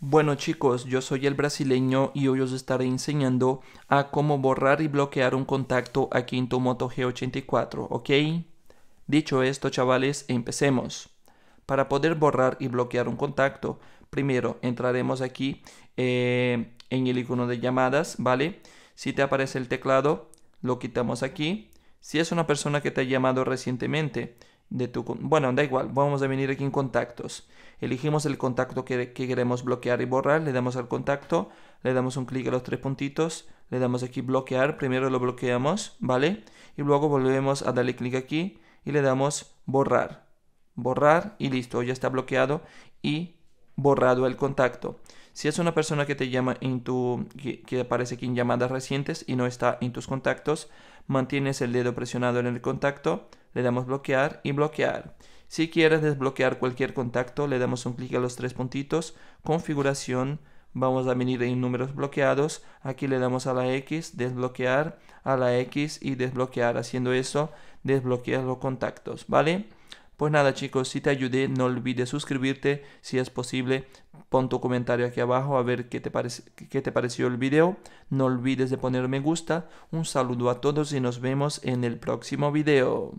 Bueno chicos, yo soy el brasileño y hoy os estaré enseñando a cómo borrar y bloquear un contacto aquí en tu Moto G84, ¿ok? Dicho esto chavales, empecemos. Para poder borrar y bloquear un contacto, primero entraremos aquí eh, en el icono de llamadas, ¿vale? Si te aparece el teclado, lo quitamos aquí. Si es una persona que te ha llamado recientemente, de tu... Bueno, da igual, vamos a venir aquí en contactos. Elegimos el contacto que, que queremos bloquear y borrar, le damos al contacto, le damos un clic a los tres puntitos, le damos aquí bloquear, primero lo bloqueamos, ¿vale? Y luego volvemos a darle clic aquí y le damos borrar. Borrar y listo, ya está bloqueado y borrado el contacto. Si es una persona que te llama en tu, que, aparece aquí en llamadas recientes y no está en tus contactos, mantienes el dedo presionado en el contacto, le damos bloquear y bloquear. Si quieres desbloquear cualquier contacto, le damos un clic a los tres puntitos, configuración, vamos a venir en números bloqueados, aquí le damos a la X, desbloquear, a la X y desbloquear. Haciendo eso, desbloquear los contactos, ¿vale? Pues nada chicos, si te ayudé, no olvides suscribirte, si es posible, pon tu comentario aquí abajo a ver qué te, te pareció el video. No olvides de poner me gusta. Un saludo a todos y nos vemos en el próximo video.